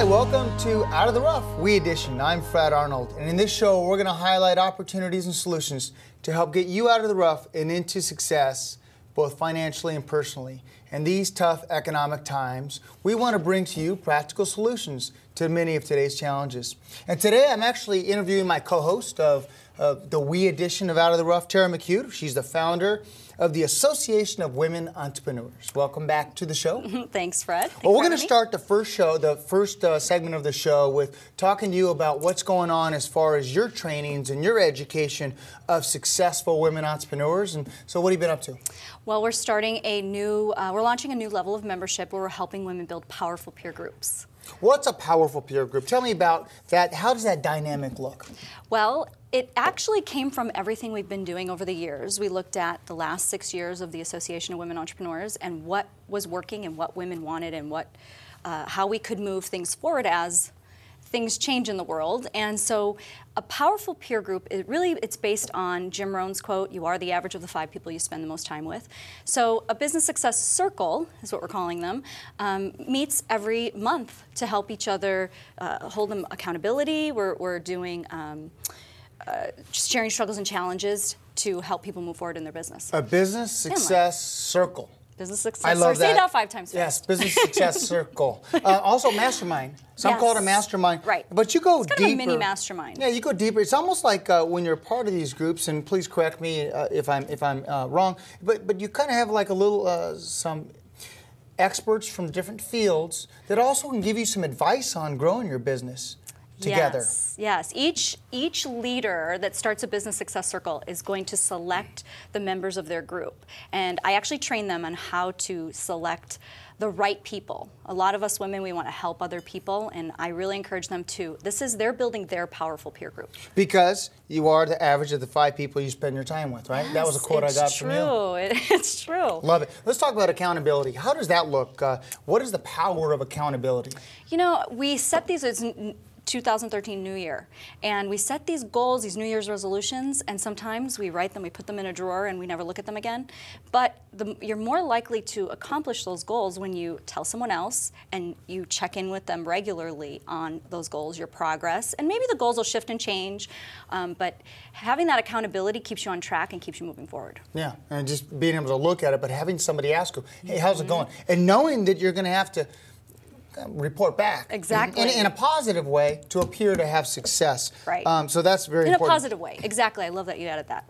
Hi, welcome to Out of the Rough, We Edition. I'm Fred Arnold, and in this show, we're going to highlight opportunities and solutions to help get you out of the rough and into success, both financially and personally. In these tough economic times, we want to bring to you practical solutions to many of today's challenges. And today, I'm actually interviewing my co host of of the We edition of Out of the Rough, Tara McHugh. She's the founder of the Association of Women Entrepreneurs. Welcome back to the show. Thanks, Fred. Thanks well, we're going to start the first show, the first uh, segment of the show, with talking to you about what's going on as far as your trainings and your education of successful women entrepreneurs. And so, what have you been up to? Well, we're starting a new, uh, we're launching a new level of membership where we're helping women build powerful peer groups. What's a powerful peer group? Tell me about that. How does that dynamic look? Well, it actually came from everything we've been doing over the years. We looked at the last six years of the Association of Women Entrepreneurs and what was working and what women wanted and what uh, how we could move things forward as things change in the world. And so a powerful peer group, it really it's based on Jim Rohn's quote, you are the average of the five people you spend the most time with. So a business success circle is what we're calling them, um, meets every month to help each other uh, hold them accountability. We're, we're doing um, uh, sharing struggles and challenges to help people move forward in their business. A business success circle. Business Success I love that. five times Yes, Business Success Circle. Uh, also, Mastermind. Some yes. call it a mastermind. Right. But you go it's kind deeper. Of a mini mastermind. Yeah, you go deeper. It's almost like uh, when you're part of these groups, and please correct me uh, if I'm if I'm uh, wrong. But but you kind of have like a little uh, some experts from different fields that also can give you some advice on growing your business together. Yes, yes. Each each leader that starts a business success circle is going to select the members of their group, and I actually train them on how to select the right people. A lot of us women, we want to help other people, and I really encourage them to. This is they're building their powerful peer group because you are the average of the five people you spend your time with, right? Yes, that was a quote I got true. from you. It's true. It's true. Love it. Let's talk about accountability. How does that look? Uh, what is the power of accountability? You know, we set these as 2013 New Year. And we set these goals, these New Year's resolutions, and sometimes we write them, we put them in a drawer, and we never look at them again. But the, you're more likely to accomplish those goals when you tell someone else and you check in with them regularly on those goals, your progress. And maybe the goals will shift and change, um, but having that accountability keeps you on track and keeps you moving forward. Yeah, and just being able to look at it, but having somebody ask you, hey, how's it mm -hmm. going? And knowing that you're going to have to report back exactly in, in, in, a positive way to appear to have success. Right. Um, so that's very in important. a positive way. Exactly. I love that you added that.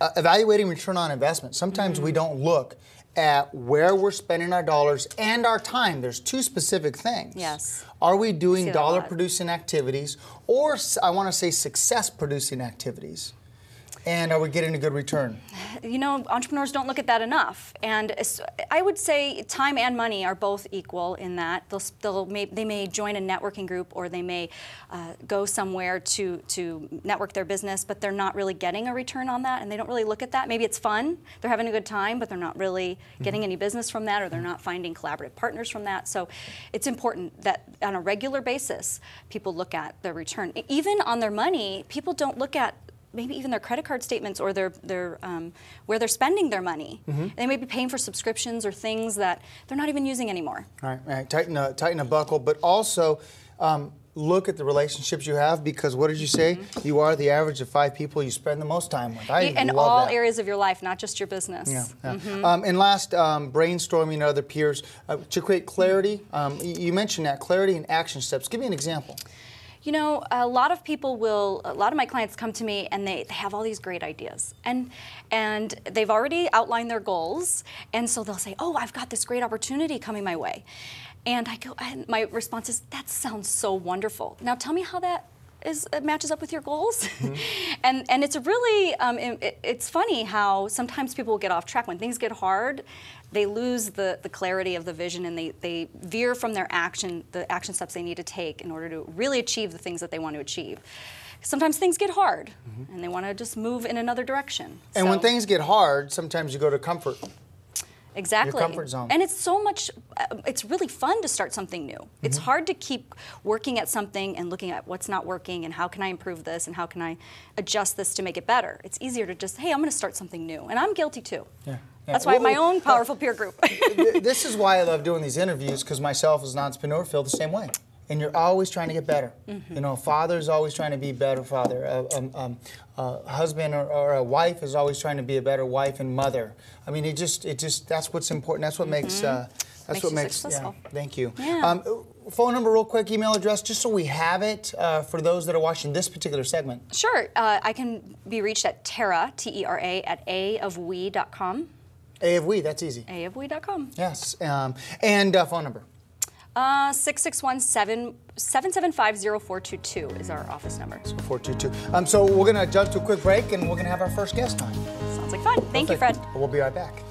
Uh, evaluating return on investment. Sometimes mm. we don't look at where we're spending our dollars and our time. There's two specific things. Yes. Are we doing dollar producing activities or I want to say success producing activities? And are we getting a good return? you know, entrepreneurs don't look at that enough. And I would say time and money are both equal in that. They'll, they'll may, they may join a networking group or they may uh, go somewhere to, to network their business, but they're not really getting a return on that and they don't really look at that. Maybe it's fun, they're having a good time, but they're not really mm-hmm. getting mm -hmm. any business from that or they're not finding collaborative partners from that. So it's important that on a regular basis, people look at their return. Even on their money, people don't look at maybe even their credit card statements or their, their um, where they're spending their money. Mm-hmm. They may be paying for subscriptions or things that they're not even using anymore. All right, all right. tighten a tighten a buckle, but also. Um, look at the relationships you have because what did you say? Mm-hmm. You are the average of five people you spend the most time with. I in all that. areas of your life, not just your business. Yeah. yeah. Mm-hmm. Um, and last, um, brainstorming other peers uh, to create clarity. Um, you mentioned that clarity and action steps. Give me an example you know, a lot of people will, a lot of my clients come to me and they, they have all these great ideas. And, and they've already outlined their goals. And so they'll say, oh, I've got this great opportunity coming my way. And I go, and my response is, that sounds so wonderful. Now tell me how that is it uh, matches up with your goals. Mm -hmm. and and it's really um, it, it's funny how sometimes people get off track when things get hard. They lose the, the clarity of the vision and they, they veer from their action the action steps they need to take in order to really achieve the things that they want to achieve. Sometimes things get hard mm -hmm. and they want to just move in another direction. And so. when things get hard, sometimes you go to comfort Exactly. Your comfort zone. And it's so much, uh, it's really fun to start something new. Mm -hmm. It's mm-hmm. hard to keep working at something and looking at what's not working and how can I improve this and how can I adjust this to make it better. It's easier to just, hey, I'm going to start something new. And I'm guilty too. Yeah. That's why well, my own uh, powerful peer group. this is why I love doing these interviews because myself as an entrepreneur feel the same way and you're always trying to get better. Mm-hmm. You know, father is always trying to be a better father. A, um, a husband or, or, a wife is always trying to be a better wife and mother. I mean, it just, it just, that's what's important. That's what mm-hmm. makes, uh, that's makes what makes. Successful. Yeah, thank you. Yeah. Um, phone number, real quick, email address, just so we have it uh, for those that are watching this particular segment. Sure, uh, I can be reached at Tara T E R A at a of com. A of we, that's easy. A of we.com. Yes, um, and uh, phone number. Uh, 775 422 is our office number. So 422. Um, so we're going to jump to a quick break and we're going to have our first guest on. Sounds like fun. Thank Perfect. you, Fred. We'll be right back.